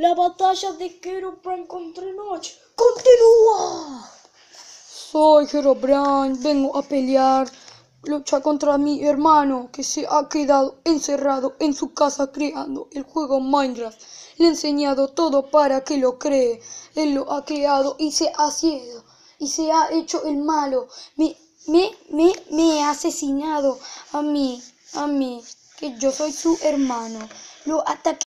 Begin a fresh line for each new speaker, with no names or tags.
La batalla de Herobrine contra Noche continúa.
Soy Herobrine, vengo a pelear. Lucha contra mi hermano que se ha quedado encerrado en su casa creando el juego Minecraft. Le he enseñado todo para que lo cree. Él lo ha creado y se ha sido y se ha hecho el malo. Me, me, me, me ha asesinado a mí, a mí, que yo soy su hermano. Lo ataqué.